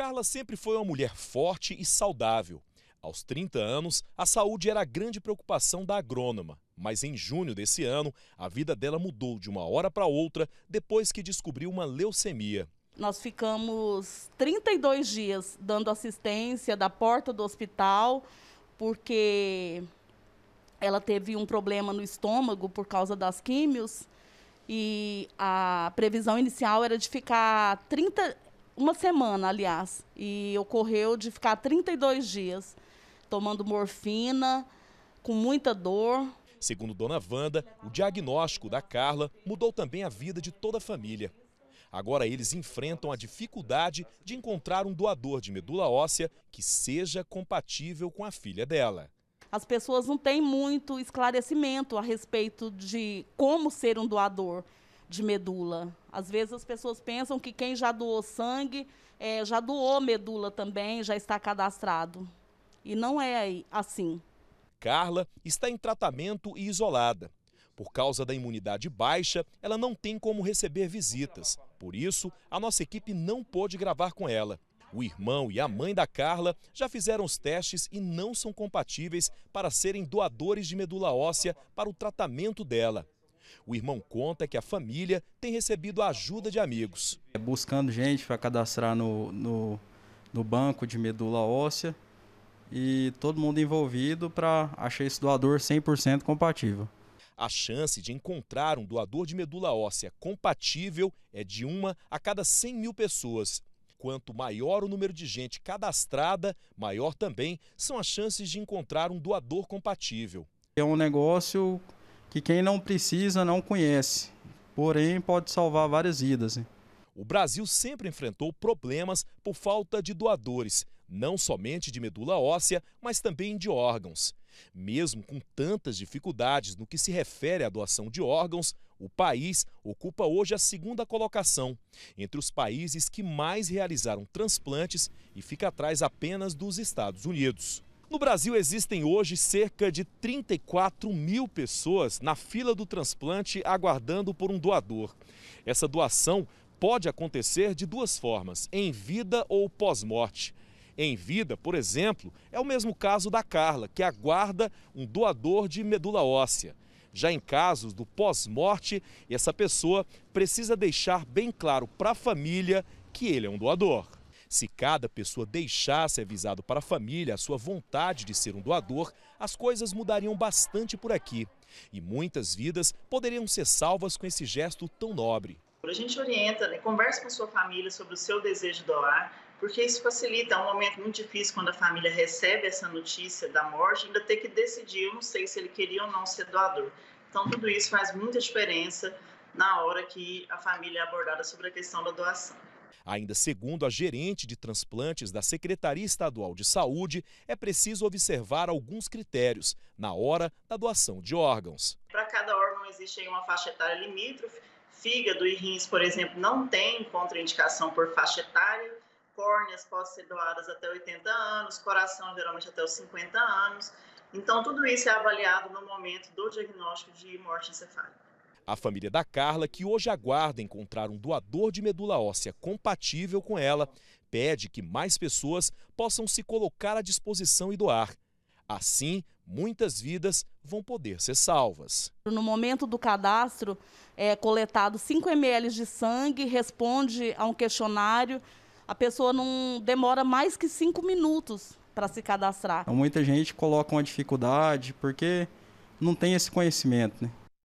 Carla sempre foi uma mulher forte e saudável. Aos 30 anos, a saúde era a grande preocupação da agrônoma, mas em junho desse ano, a vida dela mudou de uma hora para outra depois que descobriu uma leucemia. Nós ficamos 32 dias dando assistência da porta do hospital, porque ela teve um problema no estômago por causa das químios. E a previsão inicial era de ficar 30, uma semana, aliás, e ocorreu de ficar 32 dias tomando morfina, com muita dor. Segundo Dona Wanda, o diagnóstico da Carla mudou também a vida de toda a família. Agora eles enfrentam a dificuldade de encontrar um doador de medula óssea que seja compatível com a filha dela. As pessoas não têm muito esclarecimento a respeito de como ser um doador de medula. Às vezes as pessoas pensam que quem já doou sangue é, já doou medula também, já está cadastrado. E não é assim. Carla está em tratamento e isolada. Por causa da imunidade baixa, ela não tem como receber visitas. Por isso, a nossa equipe não pôde gravar com ela. O irmão e a mãe da Carla já fizeram os testes e não são compatíveis para serem doadores de medula óssea para o tratamento dela. O irmão conta que a família tem recebido a ajuda de amigos. É, buscando gente para cadastrar no, no, no banco de medula óssea e todo mundo envolvido para achar esse doador 100% compatível. A chance de encontrar um doador de medula óssea compatível é de uma a cada 100 mil pessoas. Quanto maior o número de gente cadastrada, maior também são as chances de encontrar um doador compatível. É um negócio que quem não precisa não conhece, porém pode salvar várias vidas. Hein? O Brasil sempre enfrentou problemas por falta de doadores, não somente de medula óssea, mas também de órgãos. Mesmo com tantas dificuldades no que se refere à doação de órgãos, o país ocupa hoje a segunda colocação entre os países que mais realizaram transplantes e fica atrás apenas dos Estados Unidos. No Brasil existem hoje cerca de 34 mil pessoas na fila do transplante aguardando por um doador. Essa doação pode acontecer de duas formas, em vida ou pós-morte. Em vida, por exemplo, é o mesmo caso da Carla, que aguarda um doador de medula óssea. Já em casos do pós-morte, essa pessoa precisa deixar bem claro para a família que ele é um doador. Se cada pessoa deixasse avisado para a família a sua vontade de ser um doador, as coisas mudariam bastante por aqui. E muitas vidas poderiam ser salvas com esse gesto tão nobre. A gente orienta, né? conversa com a sua família sobre o seu desejo de doar, porque isso facilita. É um momento muito difícil quando a família recebe essa notícia da morte, ainda ter que decidir, eu não sei se ele queria ou não ser doador. Então, tudo isso faz muita diferença na hora que a família é abordada sobre a questão da doação. Ainda segundo a gerente de transplantes da Secretaria Estadual de Saúde, é preciso observar alguns critérios na hora da doação de órgãos. Para cada órgão existe uma faixa etária limítrofe. Fígado e rins, por exemplo, não tem contraindicação por faixa etária. Córneas podem ser doadas até 80 anos, coração geralmente até os 50 anos. Então, tudo isso é avaliado no momento do diagnóstico de morte encefálica. A família da Carla, que hoje aguarda encontrar um doador de medula óssea compatível com ela, pede que mais pessoas possam se colocar à disposição e doar. Assim, muitas vidas vão poder ser salvas. No momento do cadastro, é coletado 5 ml de sangue, responde a um questionário. A pessoa não demora mais que 5 minutos para se cadastrar. Muita gente coloca uma dificuldade porque não tem esse conhecimento, né?